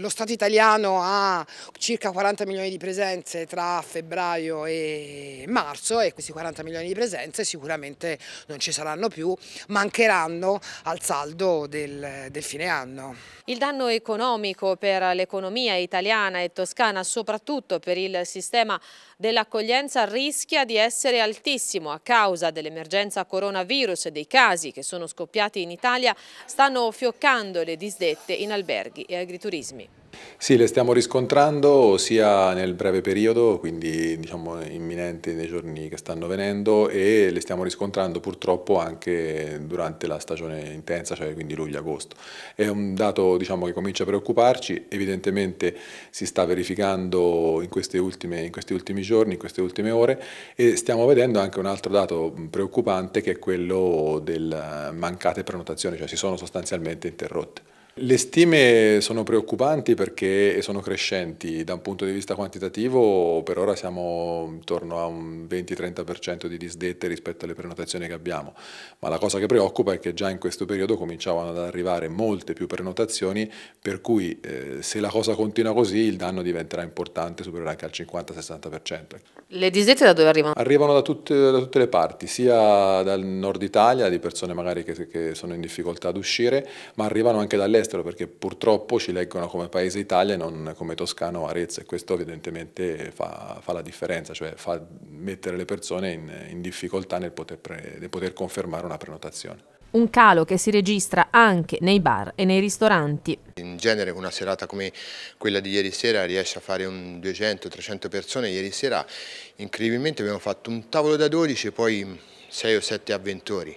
Lo Stato italiano ha circa 40 milioni di presenze tra febbraio e marzo e questi 40 milioni di presenze sicuramente non ci saranno più, mancheranno al saldo del, del fine anno. Il danno economico per l'economia italiana e toscana, soprattutto per il sistema dell'accoglienza, rischia di essere altissimo a causa dell'emergenza coronavirus e dei casi che sono scoppiati in Italia stanno fioccando le disdette in alberghi e agriturismi. Sì, le stiamo riscontrando sia nel breve periodo, quindi diciamo imminente nei giorni che stanno venendo, e le stiamo riscontrando purtroppo anche durante la stagione intensa, cioè quindi luglio-agosto. È un dato diciamo, che comincia a preoccuparci, evidentemente si sta verificando in, ultime, in questi ultimi giorni, in queste ultime ore, e stiamo vedendo anche un altro dato preoccupante che è quello del mancate prenotazioni, cioè si sono sostanzialmente interrotte. Le stime sono preoccupanti perché sono crescenti, da un punto di vista quantitativo per ora siamo intorno a un 20-30% di disdette rispetto alle prenotazioni che abbiamo, ma la cosa che preoccupa è che già in questo periodo cominciavano ad arrivare molte più prenotazioni per cui eh, se la cosa continua così il danno diventerà importante, supererà anche al 50-60%. Le disdette da dove arrivano? Arrivano da tutte, da tutte, le parti, sia dal nord Italia, di persone magari che, che sono in difficoltà ad uscire, ma arrivano anche dall'estero all'estero perché purtroppo ci leggono come paese Italia e non come Toscano o Arezzo e questo evidentemente fa, fa, la differenza, cioè fa mettere le persone in, in difficoltà nel poter, pre, nel poter confermare una prenotazione. Un calo che si registra anche nei bar e nei ristoranti. In genere una serata come quella di ieri sera riesce a fare 200-300 persone, ieri sera incredibilmente abbiamo fatto un tavolo da 12 e poi 6 o 7 avventori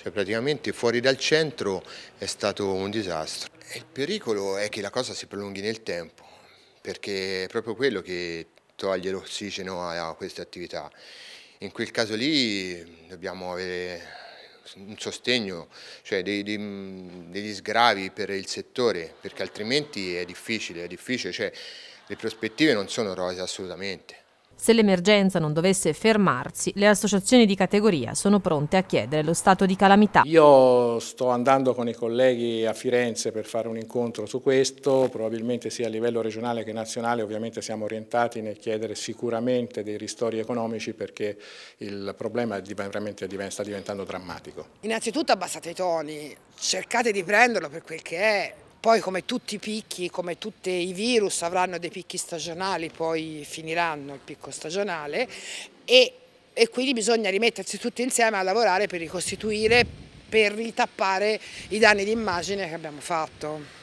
cioè praticamente fuori dal centro è stato un disastro. il pericolo è che la cosa si prolunghi nel tempo, perché è proprio quello che toglie l'ossigeno a queste attività. In quel caso lì dobbiamo avere un sostegno, cioè dei, dei, degli sgravi per il settore, perché altrimenti è difficile, è difficile, cioè le prospettive non sono rose assolutamente. Se l'emergenza non dovesse fermarsi, le associazioni di categoria sono pronte a chiedere lo stato di calamità. Io sto andando con i colleghi a Firenze per fare un incontro su questo, probabilmente sia a livello regionale che nazionale, ovviamente siamo orientati nel chiedere sicuramente dei ristori economici perché il problema veramente sta diventando drammatico. Innanzitutto abbassate i toni, cercate di prenderlo per quel che è, poi come tutti i picchi, come tutti i virus avranno dei picchi stagionali, poi finiranno il picco stagionale e, e quindi bisogna rimettersi tutti insieme a lavorare per ricostituire, per ritappare i danni di immagine che abbiamo fatto.